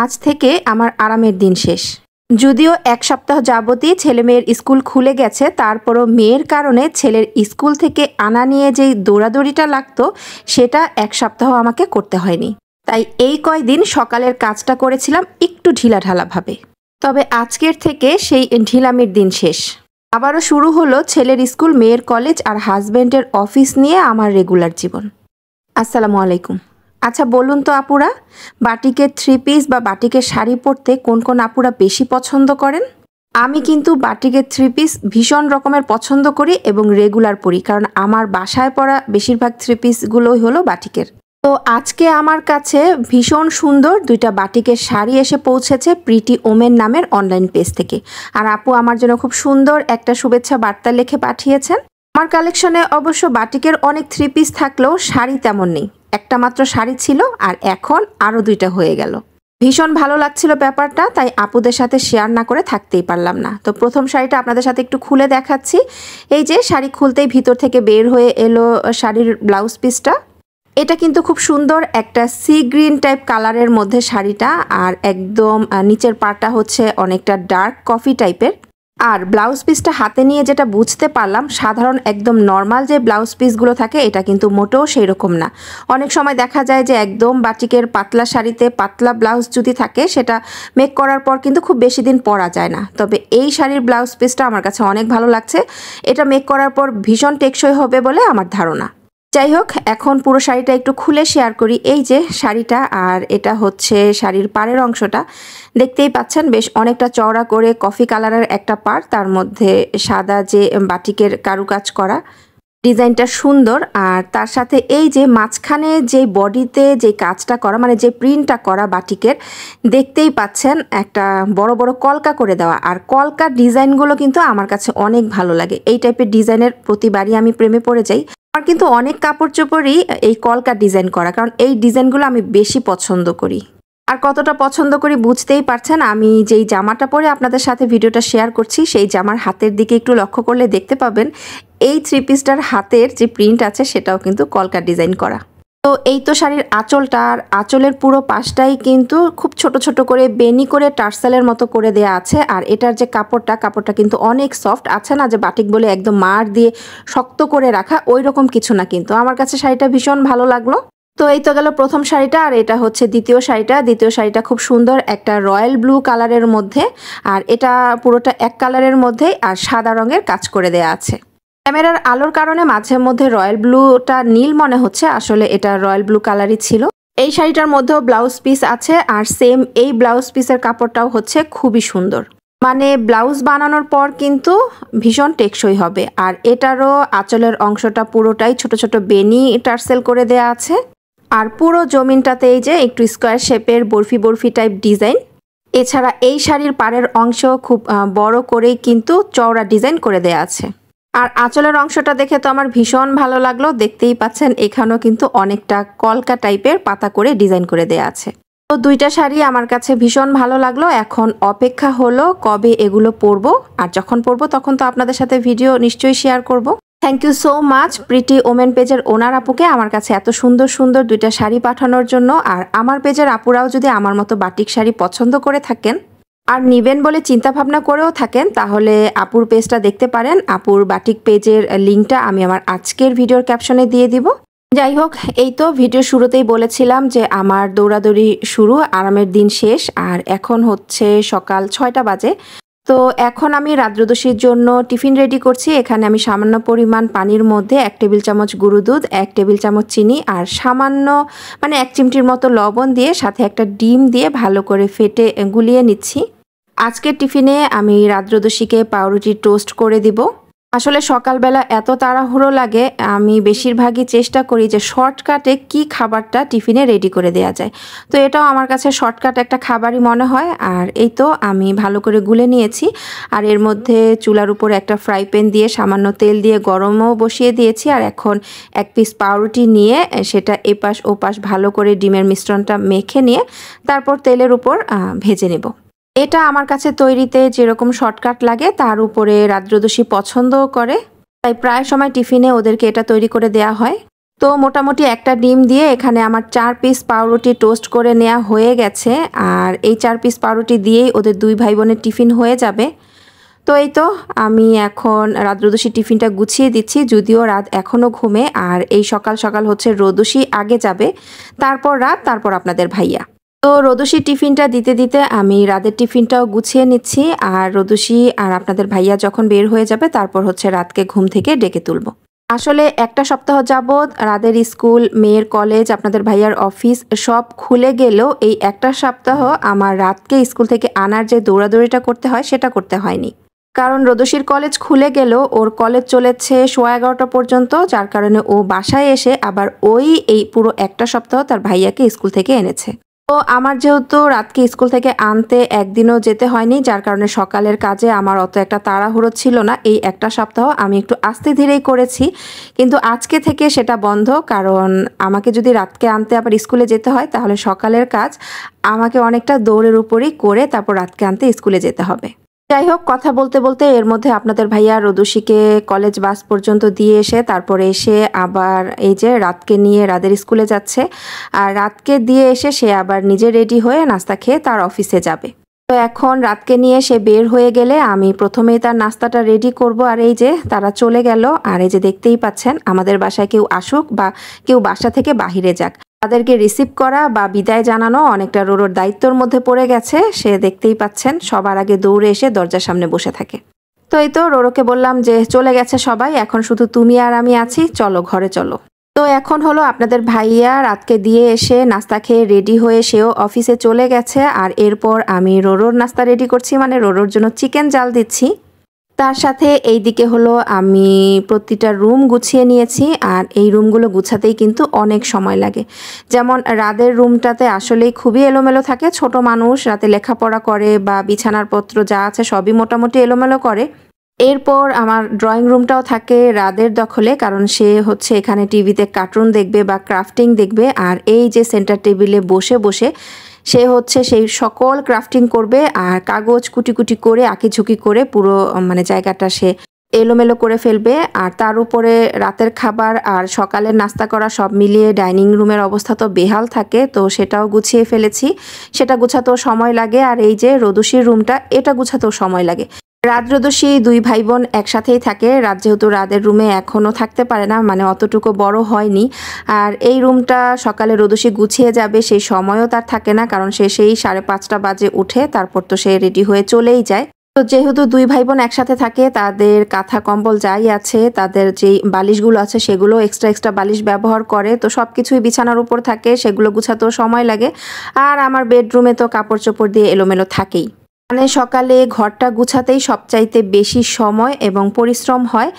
আজ থেকে আমার আরামের দিন শেষ যদিও এক সপ্তাহ যাবতই ছেলে মেয়ের স্কুল খুলে গেছে তারপরও মেয়ের কারণে ছেলের স্কুল থেকে আনা নিয়ে যেই দৌড়াদৌড়িটা লাগতো সেটা এক সপ্তাহ আমাকে করতে হয়নি তাই এই কয়দিন সকালের কাজটা করেছিলাম একটু ঢিলাঢালাভাবে তবে আজকের থেকে সেই ঢিলামির দিন শেষ আবারও শুরু হলো ছেলের স্কুল মেয়ের কলেজ আর হাজব্যান্ডের অফিস নিয়ে আমার রেগুলার জীবন আসসালামু আলাইকুম আচ্ছা বলুন তো আপুরা বাটিকের থ্রি পিস বা বাটিকের শাড়ি পরতে কোন কোন আপুরা বেশি পছন্দ করেন আমি কিন্তু বাটিকের থ্রি পিস ভীষণ রকমের পছন্দ করি এবং রেগুলার পরি কারণ আমার বাসায় পরা বেশিরভাগ থ্রি পিসগুলোই হলো বাটিকের তো আজকে আমার কাছে ভীষণ সুন্দর দুইটা বাটিকের শাড়ি এসে পৌঁছেছে প্রিটি ওমেন নামের অনলাইন পেজ থেকে আর আপু আমার জন্য খুব সুন্দর একটা শুভেচ্ছা বার্তা লিখে পাঠিয়েছেন আমার কালেকশনে অবশ্য বাটিকের অনেক থ্রি পিস থাকলেও শাড়ি তেমন নেই একটা মাত্র শাড়ি ছিল আর এখন আরও দুইটা হয়ে গেল ভীষণ ভালো লাগছিল ব্যাপারটা তাই আপুদের সাথে শেয়ার না করে থাকতেই পারলাম না তো প্রথম শাড়িটা আপনাদের সাথে একটু খুলে দেখাচ্ছি এই যে শাড়ি খুলতেই ভিতর থেকে বের হয়ে এলো শাড়ির ব্লাউজ পিসটা এটা কিন্তু খুব সুন্দর একটা সি গ্রিন টাইপ কালারের মধ্যে শাড়িটা আর একদম নিচের পাটা হচ্ছে অনেকটা ডার্ক কফি টাইপের আর ব্লাউজ পিসটা হাতে নিয়ে যেটা বুঝতে পারলাম সাধারণ একদম নর্মাল যে ব্লাউজ পিসগুলো থাকে এটা কিন্তু মোটেও সেই রকম না অনেক সময় দেখা যায় যে একদম বাটিকের পাতলা শাড়িতে পাতলা ব্লাউজ যদি থাকে সেটা মেক করার পর কিন্তু খুব বেশি দিন পরা যায় না তবে এই শাড়ির ব্লাউজ পিসটা আমার কাছে অনেক ভালো লাগছে এটা মেক করার পর ভীষণ টেকসই হবে বলে আমার ধারণা যাই হোক এখন পুরো শাড়িটা একটু খুলে শেয়ার করি এই যে শাড়িটা আর এটা হচ্ছে শাড়ির পাড়ের অংশটা দেখতেই পাচ্ছেন বেশ অনেকটা চওড়া করে কফি কালারের একটা পার তার মধ্যে সাদা যে বাটিকের কারুকাজ করা ডিজাইনটা সুন্দর আর তার সাথে এই যে মাঝখানে যে বডিতে যে কাজটা করা মানে যে প্রিন্টটা করা বাটিকের দেখতেই পাচ্ছেন একটা বড় বড় কলকা করে দেওয়া আর কলকার ডিজাইনগুলো কিন্তু আমার কাছে অনেক ভালো লাগে এই টাইপের ডিজাইনের প্রতিবারই আমি প্রেমে পড়ে যাই আমার কিন্তু অনেক কাপড় চোপড়ই এই কলকা ডিজাইন করা কারণ এই ডিজাইনগুলো আমি বেশি পছন্দ করি আর কতটা পছন্দ করি বুঝতেই পারছেন আমি যেই জামাটা পরে আপনাদের সাথে ভিডিওটা শেয়ার করছি সেই জামার হাতের দিকে একটু লক্ষ্য করলে দেখতে পাবেন এই থ্রি পিসটার হাতের যে প্রিন্ট আছে সেটাও কিন্তু কলকা ডিজাইন করা তো এই তো শাড়ির আঁচলটা আর আঁচলের পুরো পাশটাই কিন্তু খুব ছোট ছোট করে বেনি করে টার্সালের মতো করে দেয়া আছে আর এটার যে কাপড়টা কাপড়টা কিন্তু অনেক সফট আছে না যে বাটিক বলে একদম মার দিয়ে শক্ত করে রাখা ওই রকম কিছু না কিন্তু আমার কাছে শাড়িটা ভীষণ ভালো লাগলো তো এই তো গেল প্রথম শাড়িটা আর এটা হচ্ছে দ্বিতীয় শাড়িটা দ্বিতীয় শাড়িটা খুব সুন্দর একটা রয়্যাল ব্লু কালারের মধ্যে আর এটা পুরোটা এক কালারের মধ্যেই আর সাদা রঙের কাজ করে দেয়া আছে ক্যামেরার আলোর কারণে মাঝে মধ্যে রয়্যাল ব্লুটা নীল মনে হচ্ছে আসলে এটা রয়্যাল ব্লু কালারই ছিল এই শাড়িটার মধ্যেও ব্লাউজ পিস আছে আর সেম এই ব্লাউজ পিসের কাপড়টাও হচ্ছে খুবই সুন্দর মানে ব্লাউজ বানানোর পর কিন্তু ভীষণ টেকসই হবে আর এটারও আঁচলের অংশটা পুরোটাই ছোট ছোট বেনি টার্সেল করে দেয়া আছে আর পুরো জমিনটাতে এই যে একটু স্কোয়ার শেপের বরফি বরফি টাইপ ডিজাইন এছাড়া এই শাড়ির পাড়ের অংশ খুব বড় করেই কিন্তু চওড়া ডিজাইন করে দেয়া আছে আর আঁচলের অংশটা দেখে তো আমার ভীষণ ভালো লাগলো দেখতেই পাচ্ছেন এখানেও কিন্তু অনেকটা কলকা টাইপের পাতা করে ডিজাইন করে দেয়া আছে তো দুইটা শাড়ি আমার কাছে ভীষণ ভালো লাগলো এখন অপেক্ষা হলো কবে এগুলো পরবো আর যখন পরবো তখন তো আপনাদের সাথে ভিডিও নিশ্চয়ই শেয়ার করব। Thank you so much pretty women পেজের ওনার আপুকে আমার কাছে এত সুন্দর সুন্দর দুইটা শাড়ি পাঠানোর জন্য আর আমার পেজের আপুরাও যদি আমার মতো বাটিক শাড়ি পছন্দ করে থাকেন আর নিবেন বলে চিন্তাভাবনা করেও থাকেন তাহলে আপুর পেজটা দেখতে পারেন আপুর বাটিক পেজের লিঙ্কটা আমি আমার আজকের ভিডিওর ক্যাপশনে দিয়ে দিব যাই হোক এই তো ভিডিও শুরুতেই বলেছিলাম যে আমার দৌড়াদৌড়ি শুরু আরামের দিন শেষ আর এখন হচ্ছে সকাল ছয়টা বাজে তো এখন আমি রাদ্রদোষীর জন্য টিফিন রেডি করছি এখানে আমি সামান্য পরিমাণ পানির মধ্যে এক টেবিল চামচ গুঁড়ো দুধ এক টেবিল চামচ চিনি আর সামান্য মানে এক চিমটির মতো লবণ দিয়ে সাথে একটা ডিম দিয়ে ভালো করে ফেটে গুলিয়ে নিচ্ছি আজকের টিফিনে আমি রাদ্রদোষীকে পাউরুটি টোস্ট করে দিব আসলে সকালবেলা এত তাড়াহুড়ো লাগে আমি বেশিরভাগই চেষ্টা করি যে শর্টকাটে কি খাবারটা টিফিনে রেডি করে দেওয়া যায় তো এটাও আমার কাছে শর্টকাট একটা খাবারই মনে হয় আর এই তো আমি ভালো করে গুলে নিয়েছি আর এর মধ্যে চুলার উপর একটা ফ্রাই প্যান দিয়ে সামান্য তেল দিয়ে গরমও বসিয়ে দিয়েছি আর এখন এক পিস পাউরুটি নিয়ে সেটা এপাশ ওপাশ ভালো করে ডিমের মিশ্রণটা মেখে নিয়ে তারপর তেলের উপর ভেজে নেব এটা আমার কাছে তৈরিতে যেরকম শর্টকাট লাগে তার উপরে রাত্রদোষী পছন্দও করে তাই প্রায় সময় টিফিনে ওদেরকে এটা তৈরি করে দেয়া হয় তো মোটামুটি একটা ডিম দিয়ে এখানে আমার চার পিস পাউরুটি টোস্ট করে নেওয়া হয়ে গেছে আর এই চার পিস পাউরুটি দিয়েই ওদের দুই ভাই বোনের টিফিন হয়ে যাবে তো এই তো আমি এখন রাদ্রদোষী টিফিনটা গুছিয়ে দিচ্ছি যদিও রাত এখনও ঘুমে আর এই সকাল সকাল হচ্ছে রোদোষী আগে যাবে তারপর রাত তারপর আপনাদের ভাইয়া তো রদুষি টিফিনটা দিতে দিতে আমি রাতের টিফিনটাও গুছিয়ে নিচ্ছি আর রদুষি আর আপনাদের ভাইয়া যখন বের হয়ে যাবে তারপর হচ্ছে রাতকে ঘুম থেকে ডেকে তুলব আসলে একটা সপ্তাহ যাবৎ রাদের স্কুল মেয়ের কলেজ আপনাদের ভাইয়ার অফিস সব খুলে গেলেও এই একটা সপ্তাহ আমার রাতকে স্কুল থেকে আনার যে দৌড়াদৌড়িটা করতে হয় সেটা করতে হয়নি কারণ রদসির কলেজ খুলে গেল ওর কলেজ চলেছে সোয়া এগারোটা পর্যন্ত যার কারণে ও বাসায় এসে আবার ওই এই পুরো একটা সপ্তাহ তার ভাইয়াকে স্কুল থেকে এনেছে তো আমার যেহেতু রাতকে স্কুল থেকে আনতে একদিনও যেতে হয়নি যার কারণে সকালের কাজে আমার অত একটা তাড়াহুড়ো ছিল না এই একটা সপ্তাহ আমি একটু আস্তে ধীরেই করেছি কিন্তু আজকে থেকে সেটা বন্ধ কারণ আমাকে যদি রাতকে আনতে আবার স্কুলে যেতে হয় তাহলে সকালের কাজ আমাকে অনেকটা দৌড়ের উপরই করে তারপর রাতকে আনতে স্কুলে যেতে হবে যাই হোক কথা বলতে বলতে এর মধ্যে আপনাদের ভাইয়া রদুষিকে কলেজ বাস পর্যন্ত দিয়ে এসে তারপরে এসে আবার এই যে রাতকে নিয়ে রাদের স্কুলে যাচ্ছে আর রাতকে দিয়ে এসে সে আবার নিজে রেডি হয়ে নাস্তা খেয়ে তার অফিসে যাবে তো এখন রাতকে নিয়ে সে বের হয়ে গেলে আমি প্রথমেই তার নাস্তাটা রেডি করব আর এই যে তারা চলে গেল আর এই যে দেখতেই পাচ্ছেন আমাদের বাসায় কেউ আসুক বা কেউ বাসা থেকে বাহিরে যাক তাদেরকে রিসিভ করা বা বিদায় জানানো অনেকটা রোরোর দায়িত্বর মধ্যে পড়ে গেছে সে দেখতেই পাচ্ছেন সবার আগে দৌড়ে এসে দরজার সামনে বসে থাকে তো এই তো রোরোকে বললাম যে চলে গেছে সবাই এখন শুধু তুমি আর আমি আছি চলো ঘরে চলো তো এখন হলো আপনাদের ভাইয়া রাতকে দিয়ে এসে নাস্তা খেয়ে রেডি হয়ে সেও অফিসে চলে গেছে আর এরপর আমি রোরোর নাস্তা রেডি করছি মানে রোরোর জন্য চিকেন জাল দিচ্ছি তার সাথে এই দিকে হলো আমি প্রতিটা রুম গুছিয়ে নিয়েছি আর এই রুমগুলো গুছাতেই কিন্তু অনেক সময় লাগে যেমন রাদের রুমটাতে আসলেই খুবই এলোমেলো থাকে ছোট মানুষ রাতে লেখাপড়া করে বা বিছানার পত্র যা আছে সবই মোটামুটি এলোমেলো করে এরপর আমার ড্রয়িং রুমটাও থাকে রাদের দখলে কারণ সে হচ্ছে এখানে টিভিতে কার্টুন দেখবে বা ক্রাফটিং দেখবে আর এই যে সেন্টার টেবিলে বসে বসে সে হচ্ছে সেই সকল ক্রাফটিং করবে আর কাগজ কুটি কুটি করে আঁকিঝুঁকি করে পুরো মানে জায়গাটা সে এলোমেলো করে ফেলবে আর তার উপরে রাতের খাবার আর সকালের নাস্তা করা সব মিলিয়ে ডাইনিং রুমের অবস্থা তো বেহাল থাকে তো সেটাও গুছিয়ে ফেলেছি সেটা গুছাতেও সময় লাগে আর এই যে রদুষির রুমটা এটা গুছাতেও সময় লাগে রাজরদোষী দুই ভাই বোন একসাথেই থাকে রাত যেহেতু রাদের রুমে এখনও থাকতে পারে না মানে অতটুকু বড় হয়নি আর এই রুমটা সকালে রোদসী গুছিয়ে যাবে সেই সময়ও তার থাকে না কারণ সে সেই সাড়ে পাঁচটা বাজে উঠে তারপর তো সে রেডি হয়ে চলেই যায় তো যেহেতু দুই ভাই বোন একসাথে থাকে তাদের কাঁথা কম্বল যাই আছে তাদের যেই বালিশগুলো আছে সেগুলো এক্সট্রা এক্সট্রা বালিশ ব্যবহার করে তো সব কিছুই বিছানার উপর থাকে সেগুলো গুছাতেও সময় লাগে আর আমার বেডরুমে তো কাপড় চোপড় দিয়ে এলোমেলো থাকেই মানে সকালে ঘরটা গুছাতেই সবচাইতে বেশি সময় এবং পরিশ্রম হয়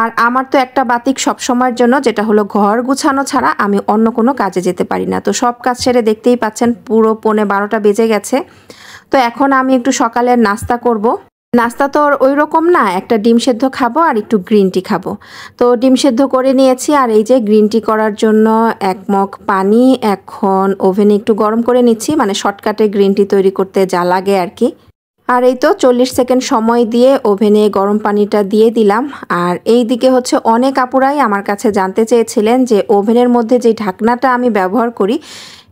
আর আমার তো একটা বাতিক সবসময়ের জন্য যেটা হলো ঘর গুছানো ছাড়া আমি অন্য কোনো কাজে যেতে পারি না তো সব কাজ সেরে দেখতেই পাচ্ছেন পুরো পোনে বারোটা বেজে গেছে তো এখন আমি একটু সকালের নাস্তা করব। নাস্তা তো ওই রকম না একটা ডিম সেদ্ধ খাবো আর একটু গ্রিন টি খাবো তো ডিম সেদ্ধ করে নিয়েছি আর এই যে গ্রিন টি করার জন্য এক মগ পানি এখন ওভেনে একটু গরম করে নিচ্ছি মানে শর্টকাটে গ্রিন টি তৈরি করতে যা লাগে আর কি আর এই তো চল্লিশ সেকেন্ড সময় দিয়ে ওভেনে গরম পানিটা দিয়ে দিলাম আর এই দিকে হচ্ছে অনেক আপুরাই আমার কাছে জানতে চেয়েছিলেন যে ওভেনের মধ্যে যে ঢাকনাটা আমি ব্যবহার করি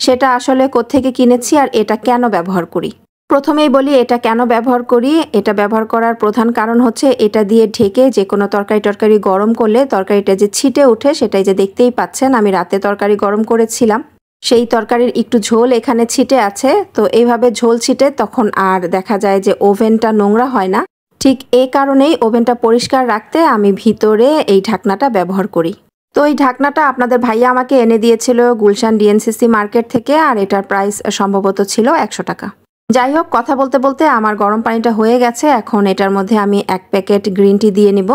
সেটা আসলে কোত্থেকে কিনেছি আর এটা কেন ব্যবহার করি প্রথমেই বলি এটা কেন ব্যবহার করি এটা ব্যবহার করার প্রধান কারণ হচ্ছে এটা দিয়ে ঢেকে যে কোনো তরকারি টরকারি গরম করলে তরকারিটা যে ছিটে ওঠে সেটাই যে দেখতেই পাচ্ছেন আমি রাতে তরকারি গরম করেছিলাম সেই তরকারির একটু ঝোল এখানে ছিটে আছে তো এইভাবে ঝোল ছিটে তখন আর দেখা যায় যে ওভেনটা নোংরা হয় না ঠিক এ কারণেই ওভেনটা পরিষ্কার রাখতে আমি ভিতরে এই ঢাকনাটা ব্যবহার করি তো এই ঢাকনাটা আপনাদের ভাইয়া আমাকে এনে দিয়েছিল গুলশান ডিএনসিসি মার্কেট থেকে আর এটার প্রাইস সম্ভবত ছিল একশো টাকা যাই হোক কথা বলতে বলতে আমার গরম পানিটা হয়ে গেছে এখন এটার মধ্যে আমি এক প্যাকেট গ্রিন টি দিয়ে নিব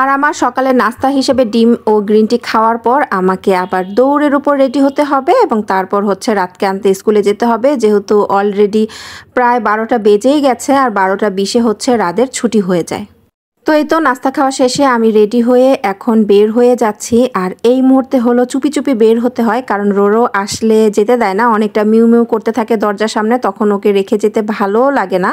আর আমার সকালে নাস্তা হিসেবে ডিম ও গ্রিন টি খাওয়ার পর আমাকে আবার দৌড়ের উপর রেডি হতে হবে এবং তারপর হচ্ছে রাতকে আনতে স্কুলে যেতে হবে যেহেতু অলরেডি প্রায় বারোটা বেজেই গেছে আর বারোটা বিশে হচ্ছে রাদের ছুটি হয়ে যায় তো এই তো নাস্তা খাওয়া শেষে আমি রেডি হয়ে এখন বের হয়ে যাচ্ছি আর এই মুহূর্তে হলো চুপি চুপি বের হতে হয় কারণ রোরো আসলে যেতে দেয় না অনেকটা মিউ মিউ করতে থাকে দরজার সামনে তখন ওকে রেখে যেতে ভালো লাগে না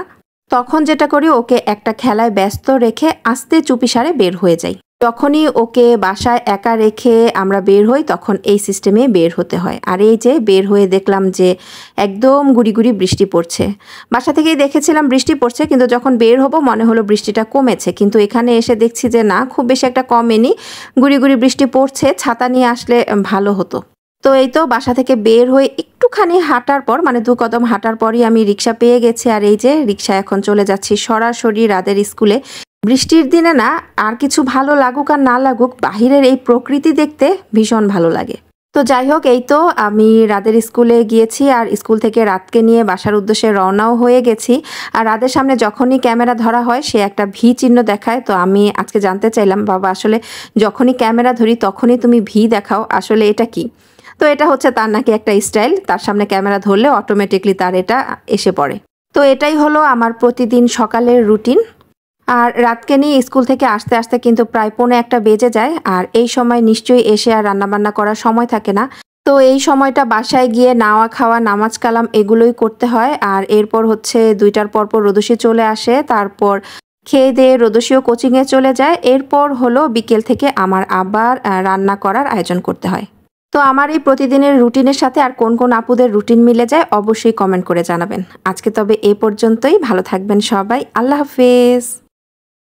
তখন যেটা করি ওকে একটা খেলায় ব্যস্ত রেখে আস্তে চুপি সারে বের হয়ে যাই যখনই ওকে বাসায় একা রেখে আমরা বের হই তখন এই সিস্টেমে বের হতে হয় আর এই যে বের হয়ে দেখলাম যে একদম গুড়ি গুড়ি বৃষ্টি পড়ছে বাসা থেকেই দেখেছিলাম বৃষ্টি পড়ছে কিন্তু যখন বের হবো মনে হলো বৃষ্টিটা কমেছে কিন্তু এখানে এসে দেখছি যে না খুব বেশি একটা কমেনি গুড়ি গুড়ি বৃষ্টি পড়ছে ছাতা নিয়ে আসলে ভালো হতো তো এই তো বাসা থেকে বের হয়ে একটুখানি হাঁটার পর মানে দু কদম হাঁটার পরই আমি রিক্সা পেয়ে গেছি আর এই যে রিক্সা এখন চলে যাচ্ছি সরাসরি রাদের স্কুলে বৃষ্টির দিনে না আর কিছু ভালো লাগুক আর না লাগুক বাহিরের এই প্রকৃতি দেখতে ভীষণ ভালো লাগে তো যাই হোক এই তো আমি রাদের স্কুলে গিয়েছি আর স্কুল থেকে রাতকে নিয়ে বাসার উদ্দেশ্যে রওনাও হয়ে গেছি আর রাদের সামনে যখনই ক্যামেরা ধরা হয় সে একটা ভি চিহ্ন দেখায় তো আমি আজকে জানতে চাইলাম বাবা আসলে যখনই ক্যামেরা ধরি তখনই তুমি ভি দেখাও আসলে এটা কি তো এটা হচ্ছে তার নাকি একটা স্টাইল তার সামনে ক্যামেরা ধরলে অটোমেটিকলি তার এটা এসে পড়ে তো এটাই হলো আমার প্রতিদিন সকালের রুটিন আর রাতকে নিয়ে স্কুল থেকে আসতে আসতে কিন্তু প্রায় পৌনে একটা বেজে যায় আর এই সময় নিশ্চয়ই এসে আর রান্নাবান্না করার সময় থাকে না তো এই সময়টা বাসায় গিয়ে নাওয়া খাওয়া নামাজ কালাম এগুলোই করতে হয় আর এরপর হচ্ছে দুইটার পরপর রোদসী চলে আসে তারপর খেয়ে দিয়ে রোদসীয় কোচিংয়ে চলে যায় এরপর হলো বিকেল থেকে আমার আবার রান্না করার আয়োজন করতে হয় তো আমার এই প্রতিদিনের রুটিনের সাথে আর কোন কোন আপুদের রুটিন মিলে যায় অবশ্যই কমেন্ট করে জানাবেন আজকে তবে এ পর্যন্তই ভালো থাকবেন সবাই আল্লাহ হাফেজ